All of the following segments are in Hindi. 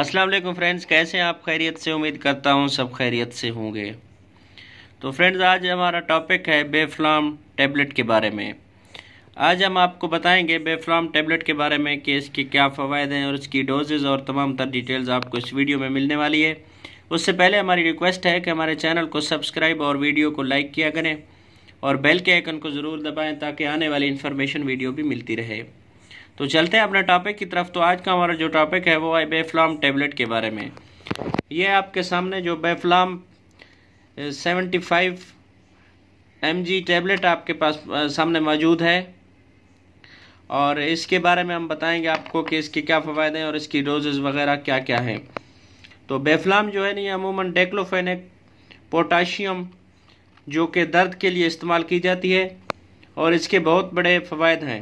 अस्सलाम वालेकुम फ्रेंड्स कैसे हैं आप खैरियत से उम्मीद करता हूं सब खैरियत से होंगे तो फ्रेंड्स आज हमारा टॉपिक है बेफ्लाम टैबलेट के बारे में आज हम आपको बताएंगे बेफ्लाम टैबलेट के बारे में कि इसके क्या फ़ायदे हैं और इसकी डोजेज़ और तमाम तर डिटेल्स आपको इस वीडियो में मिलने वाली है उससे पहले हमारी रिक्वेस्ट है कि हमारे चैनल को सब्सक्राइब और वीडियो को लाइक किया करें और बेल के आइकन को ज़रूर दबाएँ ताकि आने वाली इन्फॉर्मेशन वीडियो भी मिलती रहे तो चलते हैं अपने टॉपिक की तरफ तो आज का हमारा जो टॉपिक है वो है बेफ्लाम टेबलेट के बारे में ये आपके सामने जो बेफ्लाम seventy five M G tablet आपके पास सामने मौजूद है और इसके बारे में हम बताएंगे आपको कि इसके क्या फ़ायदे हैं और इसकी डोजेज़ वगैरह क्या क्या हैं तो बेफ्लाम जो है नहीं अमूमन डेक्लोफेनिक पोटाशियम जो कि दर्द के लिए इस्तेमाल की जाती है और इसके बहुत बड़े फ़वाद हैं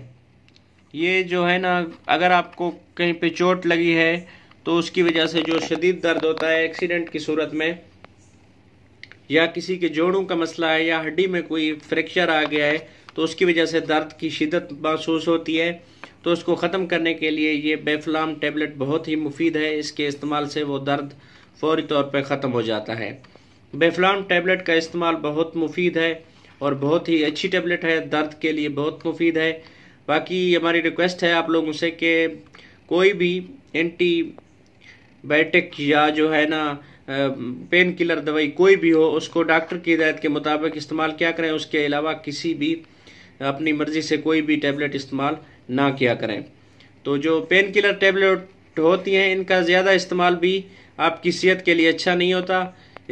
ये जो है ना अगर आपको कहीं पे चोट लगी है तो उसकी वजह से जो शदीद दर्द होता है एक्सीडेंट की सूरत में या किसी के जोड़ों का मसला है या हड्डी में कोई फ्रैक्चर आ गया है तो उसकी वजह से दर्द की शिदत महसूस होती है तो उसको ख़त्म करने के लिए ये बेफलाम टेबलेट बहुत ही मुफीद है इसके इस्तेमाल से वो दर्द फौरी तौर पर ख़त्म हो जाता है बेफलाम टेबलेट का इस्तेमाल बहुत मुफीद है और बहुत ही अच्छी टेबलेट है दर्द के लिए बहुत मुफीद है बाकी हमारी रिक्वेस्ट है आप लोगों से कि कोई भी एंटी बायोटिक या जो है ना पेन किलर दवाई कोई भी हो उसको डॉक्टर की हिदायत के मुताबिक इस्तेमाल क्या करें उसके अलावा किसी भी अपनी मर्ज़ी से कोई भी टैबलेट इस्तेमाल ना किया करें तो जो पेन किलर टैबलेट होती हैं इनका ज़्यादा इस्तेमाल भी आपकी सेहत के लिए अच्छा नहीं होता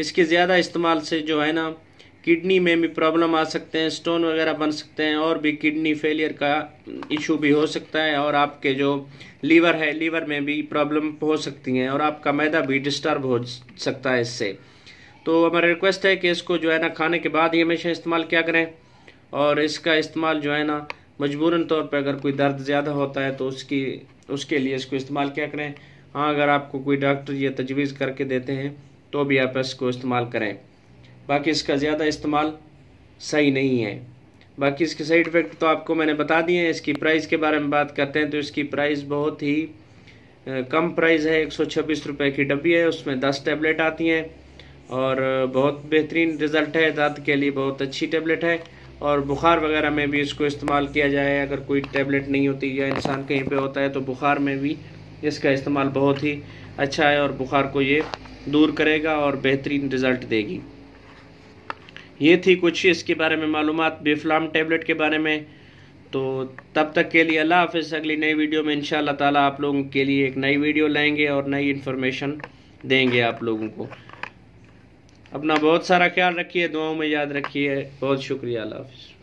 इसके ज़्यादा इस्तेमाल से जो है ना किडनी में भी प्रॉब्लम आ सकते हैं स्टोन वगैरह बन सकते हैं और भी किडनी फेलियर का इशू भी हो सकता है और आपके जो लीवर है लीवर में भी प्रॉब्लम हो सकती हैं और आपका मैदा भी डिस्टर्ब हो सकता है इससे तो हमारा रिक्वेस्ट है कि इसको जो है ना खाने के बाद ही हमेशा इस्तेमाल क्या करें और इसका इस्तेमाल जो है ना मजबूरन तौर पर अगर कोई दर्द ज़्यादा होता है तो उसकी उसके लिए इसको इस्तेमाल क्या करें हाँ अगर आपको कोई डॉक्टर ये तजवीज़ करके देते हैं तो भी आप इसको इस्तेमाल करें बाकी इसका ज़्यादा इस्तेमाल सही नहीं है बाकी इसके साइड इफ़ेक्ट तो आपको मैंने बता दिए हैं इसकी प्राइस के बारे में बात करते हैं तो इसकी प्राइस बहुत ही कम प्राइस है एक सौ छब्बीस रुपये की डब्बी है उसमें दस टैबलेट आती हैं और बहुत बेहतरीन रिज़ल्ट है दर्द के लिए बहुत अच्छी टैबलेट है और बुखार वगैरह में भी इसको इस्तेमाल किया जाए अगर कोई टैबलेट नहीं होती या इंसान कहीं पे होता है तो बुखार में भी इसका इस्तेमाल बहुत ही अच्छा है और बुखार को ये दूर करेगा और बेहतरीन रिज़ल्ट देगी ये थी कुछ इसके बारे में मालूम बेफ्लाम टेबलेट के बारे में तो तब तक के लिए अल्लाह हाफि अगली नई वीडियो में इन ताला आप लोगों के लिए एक नई वीडियो लाएंगे और नई इन्फॉर्मेशन देंगे आप लोगों को अपना बहुत सारा ख्याल रखिए दुआओं में याद रखिए बहुत शुक्रिया अल्लाह हाफिज़